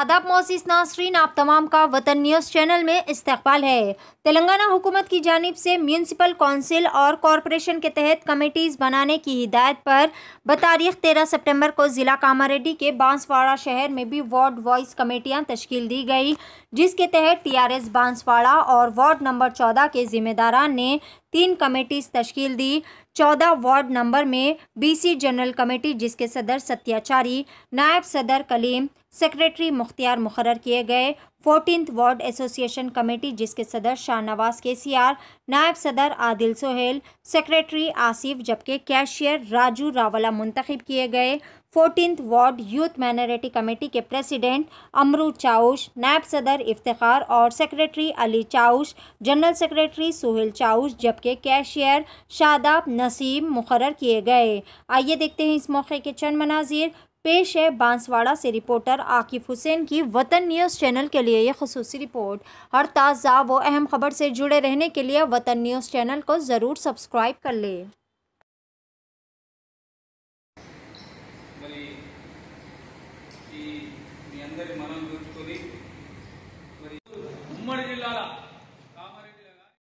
आदाब मोसिस नासरीन आप तमाम का वतन न्यूज़ चैनल में इस्तकबाल है तेलंगाना हुकूमत की जानब से म्यूनसिपल कौंसिल और कॉरपोरेशन के तहत कमेटीज़ बनाने की हिदायत पर बतारीख तेरह सितंबर को ज़िला कामारेड्डी के बांसवाड़ा शहर में भी वार्ड वॉइस कमेटियां तश्कील दी गई जिसके तहत टी आर एस बांसवाड़ा और वार्ड नंबर चौदह के ज़िम्मेदारान ने तीन कमेटीज़ तश्कील दी चौदह वार्ड नंबर में सी जनरल कमेटी जिसके सदर सत्याचारी नायब सदर कलीम सेक्रेटरी मुख्तियार मुकर किए गए फोर्टीन वार्ड एसोसिएशन कमेटी जिसके सदर शाहनवाज के सी आर नायब सदर आदिल सोहेल सेक्रेटरी आसिफ जबकि कैशियर राजू रावला मुंतखब किए गए fourteen ward youth minority committee के प्रेसिडेंट अमरू चाउश नायब सदर इफ्तार और secretary Ali Chaush general secretary Suhail Chaush जबकि कैशियर शादाब नसीम मुकर किए गए आइए देखते हैं इस मौके के चंद मनाजिर पेश है बांसवाड़ा से रिपोर्टर आकिफ हुसैन की वतन न्यूज़ चैनल के लिए ये खसूसी रिपोर्ट हर ताज़ा व अहम खबर से जुड़े रहने के लिए वतन न्यूज़ चैनल को ज़रूर सब्सक्राइब कर लें